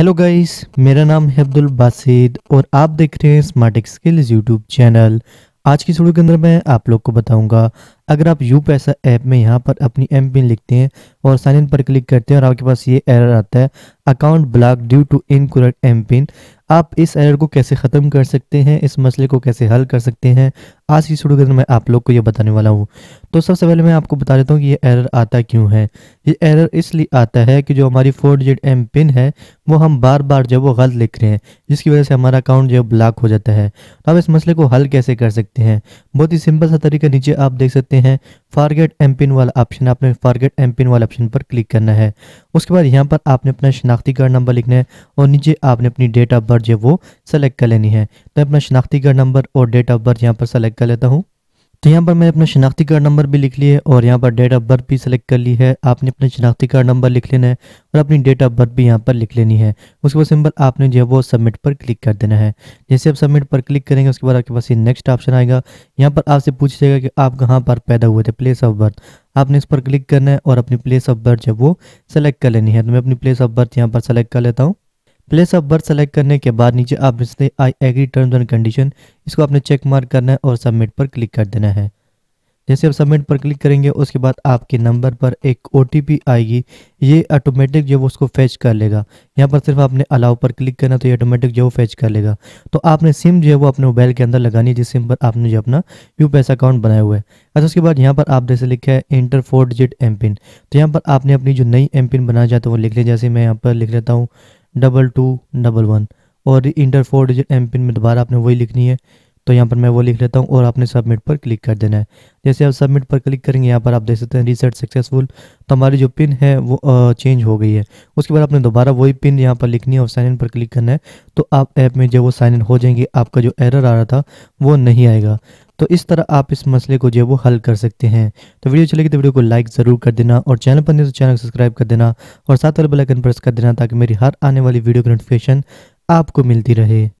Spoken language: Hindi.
हेलो गाइस मेरा नाम है अब्दुल बासिद और आप देख रहे हैं स्मार्ट स्किल्स यूट्यूब चैनल आज की वीडियो के अंदर मैं आप लोग को बताऊंगा अगर आप यू पैसा ऐप में यहाँ पर अपनी एम पिन लिखते हैं और साइन इन पर क्लिक करते हैं और आपके पास ये एरर आता है account block due to incorrect M PIN आप इस एरर को कैसे ख़त्म कर सकते हैं इस मसले को कैसे हल कर सकते हैं आज की करने में मैं आप लोग को ये बताने वाला हूँ तो सबसे पहले मैं आपको बता देता हूँ कि ये एरर आता क्यों है ये एरर इसलिए आता है कि जो हमारी फोर डिजिट एम पिन है वो हम बार बार जो वो गलत लिख रहे हैं जिसकी वजह से हमारा अकाउंट जो ब्लॉक हो जाता है तो आप इस मसले को हल कैसे कर सकते हैं बहुत ही सिंपल सा तरीका नीचे आप देख सकते हैं हैं फारगेट एम पिन वाला ऑप्शन आपने फारगेट एम पिन वाले ऑप्शन पर क्लिक करना है उसके बाद यहाँ पर आपने अपना शनाख्ती कार्ड नंबर लिखना है और नीचे आपने अपनी डेट ऑफ बर्थ जो वो सेलेक्ट कर लेनी है तो अपना शनाख्ती कार्ड नंबर और डेट ऑफ बर्थ यहाँ पर सेलेक्ट कर लेता हूँ तो यहाँ पर मैंने अपना शनाख्ती कार्ड नंबर भी लिख लिया है और यहाँ पर डेट ऑफ बर्थ भी सिलेक्ट कर ली है आपने अपने शनाख्ती कार्ड नंबर लिख लेना है और अपनी डेट ऑफ बर्थ भी यहाँ पर लिख लेनी है उसके बाद सिंपल आपने जो है वो सबमिट पर क्लिक कर देना है जैसे आप सबमिट पर क्लिक करेंगे उसके बाद आपके पास ये नेक्स्ट ऑप्शन आएगा यहाँ पर आपसे पूछ जाएगा कि आप कहाँ पर पैदा हुए थे प्लेस ऑफ बर्थ आपने इस पर क्लिक करना है और अपनी प्लेस ऑफ बर्थ जो वो सेलेक्ट कर लेनी है तो मैं अपनी प्लेस ऑफ बर्थ यहाँ पर सेलेक्ट कर लेता हूँ प्लेस ऑफ बर्थ सेलेक्ट करने के बाद नीचे आप इससे I agree terms and condition इसको आपने चेक मार्क करना है और सबमिट पर क्लिक कर देना है जैसे आप सबमिट पर क्लिक करेंगे उसके बाद आपके नंबर पर एक ओ आएगी ये ऑटोमेटिक जो उसको फैच कर लेगा यहाँ पर सिर्फ आपने अलाउ पर क्लिक करना तो ये ऑटोमेटिक जो फैच कर लेगा तो आपने सिम जो है वो अपने मोबाइल के अंदर लगानी है जिस सिम पर आपने जो अपना यू पैसा अकाउंट बनाया हुआ है अच्छा उसके बाद यहाँ पर आप जैसे लिखा है इंटर फोर डिजिट एम तो यहाँ पर आपने अपनी जो नई एम पिन बनाया जाता है वो लिख लिया जैसे मैं यहाँ पर लिख लेता हूँ डबल टू डबल वन और enter four digit M PIN में दोबारा आपने वही लिखनी है तो यहाँ पर मैं वो लिख लेता हूँ और आपने सबमिट पर क्लिक कर देना है जैसे आप सबमिट पर क्लिक करेंगे यहाँ पर आप देख सकते हैं रीसेट सक्सेसफुल तो हमारी जो पिन है वो चेंज हो गई है उसके बाद आपने दोबारा वही पिन यहाँ पर लिखनी है और साइन इन पर क्लिक करना है तो आप ऐप में जब वो साइन इन हो जाएंगे आपका जो एरर आ रहा था वो नहीं आएगा तो इस तरह आप इस मसले को जो है वो हल कर सकते हैं तो वीडियो चलेगी तो वीडियो को लाइक ज़रूर कर देना और चैनल पर नहीं तो चैनल को सब्सक्राइब कर देना और साथ वाले बेल आइकन प्रेस कर देना ताकि मेरी हर आने वाली वीडियो की नोटिफिकेशन आपको मिलती रहे